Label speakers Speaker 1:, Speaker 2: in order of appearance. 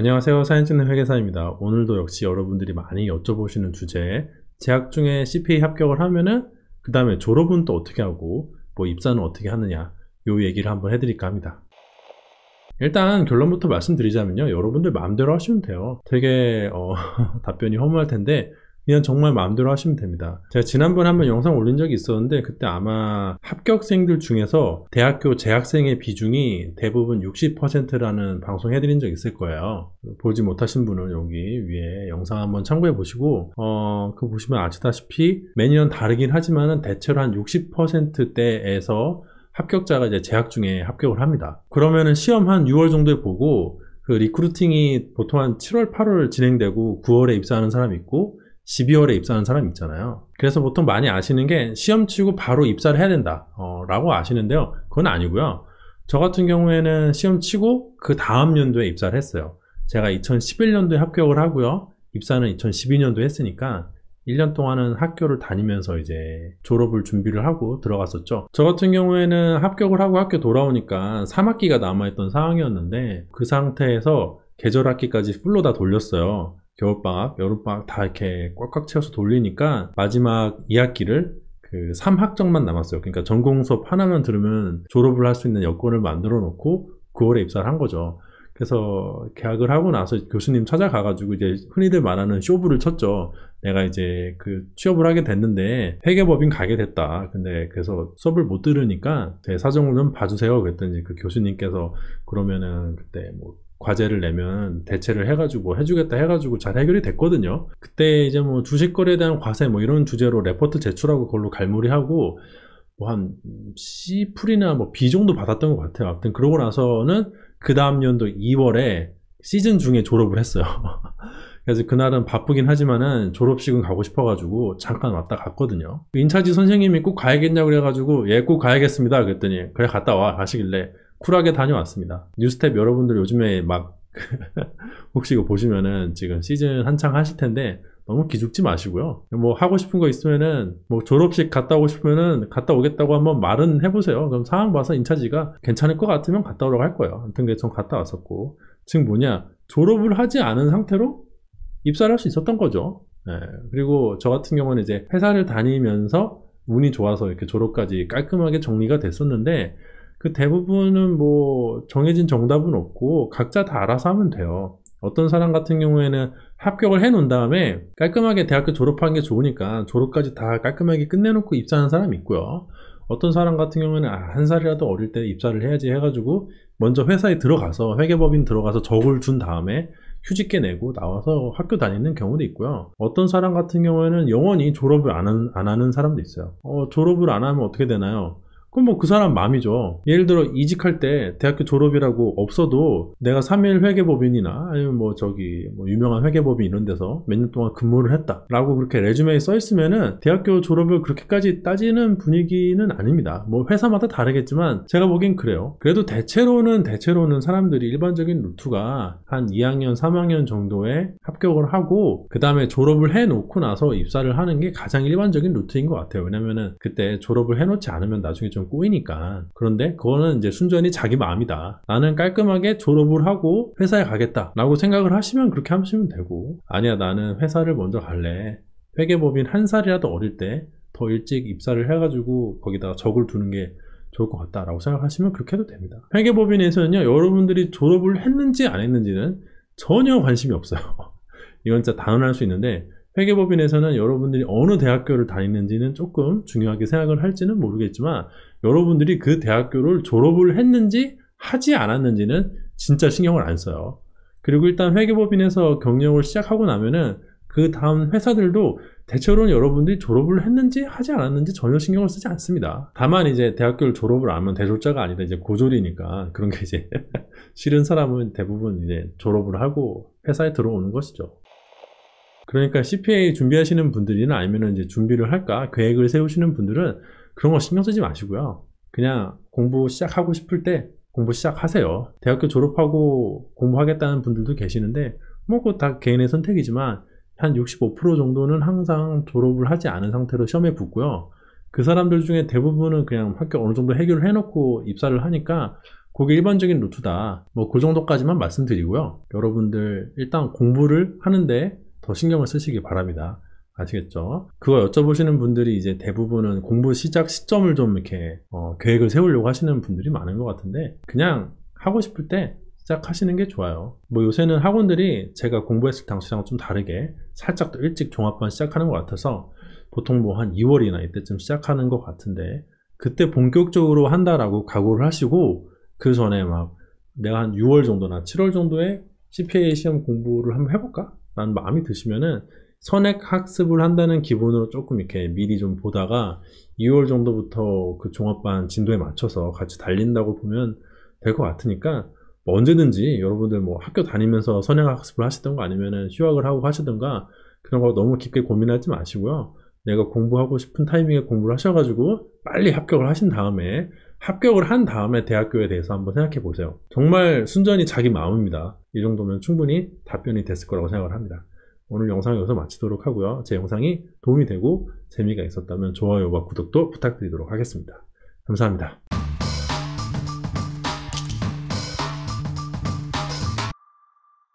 Speaker 1: 안녕하세요. 사연 찍는 회계사입니다. 오늘도 역시 여러분들이 많이 여쭤보시는 주제 재학 중에 CPA 합격을 하면은 그 다음에 졸업은 또 어떻게 하고 뭐 입사는 어떻게 하느냐 요 얘기를 한번 해드릴까 합니다. 일단 결론부터 말씀드리자면요. 여러분들 마음대로 하시면 돼요. 되게 어, 답변이 허무할 텐데 그냥 정말 마음대로 하시면 됩니다. 제가 지난번에 한번 영상 올린 적이 있었는데 그때 아마 합격생들 중에서 대학교 재학생의 비중이 대부분 60%라는 방송 해드린 적 있을 거예요. 보지 못하신 분은 여기 위에 영상 한번 참고해 보시고 어, 그 보시면 아시다시피 매년 다르긴 하지만 대체로 한 60%대에서 합격자가 이제 재학 중에 합격을 합니다. 그러면은 시험 한 6월 정도에 보고 그 리크루팅이 보통 한 7월, 8월 진행되고 9월에 입사하는 사람이 있고 12월에 입사하는 사람 있잖아요. 그래서 보통 많이 아시는 게 시험 치고 바로 입사를 해야 된다 어, 라고 아시는데요. 그건 아니고요. 저 같은 경우에는 시험 치고 그 다음 연도에 입사를 했어요. 제가 2011년도에 합격을 하고요. 입사는 2012년도에 했으니까 1년 동안은 학교를 다니면서 이제 졸업을 준비를 하고 들어갔었죠. 저 같은 경우에는 합격을 하고 학교 돌아오니까 3학기가 남아있던 상황이었는데 그 상태에서 계절학기까지 풀로 다 돌렸어요. 겨울방학, 여름방학 다 이렇게 꽉꽉 채워서 돌리니까 마지막 2학기를 그 3학점만 남았어요. 그러니까 전공 수업 하나만 들으면 졸업을 할 수 있는 여건을 만들어 놓고 9월에 입사를 한 거죠. 그래서 계약을 하고 나서 교수님 찾아가가지고 이제 흔히들 말하는 쇼부를 쳤죠. 내가 이제 그 취업을 하게 됐는데 회계법인 가게 됐다. 근데 그래서 수업을 못 들으니까 제 사정을 좀 봐주세요. 그랬더니 그 교수님께서 그러면은 그때 뭐 과제를 내면 대체를 해가지고 해주겠다 해가지고 잘 해결이 됐거든요. 그때 이제 뭐 주식거래에 대한 과세 뭐 이런 주제로 레포트 제출하고 그걸로 갈무리하고 뭐 한 C 풀이나 뭐 B 정도 받았던 것 같아요. 아무튼 그러고 나서는 그 다음 연도 2월에 시즌 중에 졸업을 했어요. 그래서 그날은 바쁘긴 하지만은 졸업식은 가고 싶어가지고 잠깐 왔다 갔거든요. 인차지 선생님이 꼭 가야겠냐고 그래가지고 예 꼭 가야겠습니다 그랬더니 그래 갔다 와 하시길래 쿨하게 다녀왔습니다. 뉴스탭 여러분들 요즘에 막 혹시 이거 보시면은 지금 시즌 한창 하실 텐데 너무 기죽지 마시고요. 뭐 하고 싶은 거 있으면은 뭐 졸업식 갔다 오고 싶으면은 갔다 오겠다고 한번 말은 해보세요. 그럼 상황 봐서 인차지가 괜찮을 것 같으면 갔다 오라고 할 거예요. 아무튼 전 갔다 왔었고 지금 뭐냐 졸업을 하지 않은 상태로 입사를 할 수 있었던 거죠. 네. 그리고 저 같은 경우는 이제 회사를 다니면서 운이 좋아서 이렇게 졸업까지 깔끔하게 정리가 됐었는데 그 대부분은 뭐 정해진 정답은 없고 각자 다 알아서 하면 돼요. 어떤 사람 같은 경우에는 합격을 해 놓은 다음에 깔끔하게 대학교 졸업한 게 좋으니까 졸업까지 다 깔끔하게 끝내놓고 입사하는 사람이 있고요. 어떤 사람 같은 경우에는 아, 한 살이라도 어릴 때 입사를 해야지 해가지고 먼저 회사에 들어가서 회계법인 들어가서 적을 준 다음에 휴직계 내고 나와서 학교 다니는 경우도 있고요. 어떤 사람 같은 경우에는 영원히 졸업을 안, 한, 안 하는 사람도 있어요. 어, 졸업을 안 하면 어떻게 되나요? 그럼 뭐그 사람 마음이죠. 예를 들어 이직할 때 대학교 졸업이라고 없어도 내가 3일 회계법인이나 아니면 뭐 저기 뭐 유명한 회계법인 이런 데서 몇 년 동안 근무를 했다라고 그렇게 레즈메에써 있으면은 대학교 졸업을 그렇게까지 따지는 분위기는 아닙니다. 뭐 회사마다 다르겠지만 제가 보기엔 그래요. 그래도 대체로는 대체로는 사람들이 일반적인 루트가 한 2학년, 3학년 정도에 합격을 하고 그 다음에 졸업을 해놓고 나서 입사를 하는 게 가장 일반적인 루트인 것 같아요. 왜냐면은 그때 졸업을 해놓지 않으면 나중에 좀머 꼬이니까. 그런데 그거는 이제 순전히 자기 마음이다. 나는 깔끔하게 졸업을 하고 회사에 가겠다. 라고 생각을 하시면 그렇게 하시면 되고. 아니야, 나는 회사를 먼저 갈래. 회계법인 한 살이라도 어릴 때 더 일찍 입사를 해가지고 거기다가 적을 두는 게 좋을 것 같다라고 생각하시면 그렇게 해도 됩니다. 회계법인에서는요, 여러분들이 졸업을 했는지 안 했는지는 전혀 관심이 없어요. 이건 진짜 단언할 수 있는데, 회계법인에서는 여러분들이 어느 대학교를 다니는지는 조금 중요하게 생각을 할지는 모르겠지만 여러분들이 그 대학교를 졸업을 했는지 하지 않았는지는 진짜 신경을 안 써요. 그리고 일단 회계법인에서 경력을 시작하고 나면은 그 다음 회사들도 대체로는 여러분들이 졸업을 했는지 하지 않았는지 전혀 신경을 쓰지 않습니다. 다만 이제 대학교를 졸업을 안 하면 대졸자가 아니라 이제 고졸이니까 그런 게 이제 싫은 사람은 대부분 이제 졸업을 하고 회사에 들어오는 것이죠. 그러니까 CPA 준비하시는 분들이나 아니면 이제 준비를 할까 계획을 세우시는 분들은 그런 거 신경 쓰지 마시고요. 그냥 공부 시작하고 싶을 때 공부 시작하세요. 대학교 졸업하고 공부하겠다는 분들도 계시는데 뭐그다 개인의 선택이지만 한 65% 정도는 항상 졸업을 하지 않은 상태로 시험에 붙고요. 그 사람들 중에 대부분은 그냥 학교 어느 정도 해결을 해놓고 입사를 하니까 그게 일반적인 루트다. 뭐 그 정도까지만 말씀드리고요. 여러분들 일단 공부를 하는데 더 신경을 쓰시기 바랍니다. 아시겠죠? 그거 여쭤보시는 분들이 이제 대부분은 공부 시작 시점을 좀 이렇게 어, 계획을 세우려고 하시는 분들이 많은 것 같은데 그냥 하고 싶을 때 시작하시는 게 좋아요. 뭐 요새는 학원들이 제가 공부했을 당시랑 좀 다르게 살짝 더 일찍 종합반 시작하는 것 같아서 보통 뭐 한 2월이나 이때쯤 시작하는 것 같은데 그때 본격적으로 한다라고 각오를 하시고 그 전에 막 내가 한 6월 정도나 7월 정도에 CPA 시험 공부를 한번 해볼까? 라는 마음이 드시면은 선액 학습을 한다는 기본으로 조금 이렇게 미리 좀 보다가 2월 정도부터 그 종합반 진도에 맞춰서 같이 달린다고 보면 될 것 같으니까 뭐 언제든지 여러분들 뭐 학교 다니면서 선행 학습을 하시던가 아니면은 휴학을 하고 하시던가 그런 거 너무 깊게 고민하지 마시고요. 내가 공부하고 싶은 타이밍에 공부를 하셔가지고 빨리 합격을 하신 다음에 합격을 한 다음에 대학교에 대해서 한번 생각해 보세요. 정말 순전히 자기 마음입니다. 이 정도면 충분히 답변이 됐을 거라고 생각을 합니다. 오늘 영상 여기서 마치도록 하고요. 제 영상이 도움이 되고 재미가 있었다면 좋아요와 구독도 부탁드리도록 하겠습니다. 감사합니다.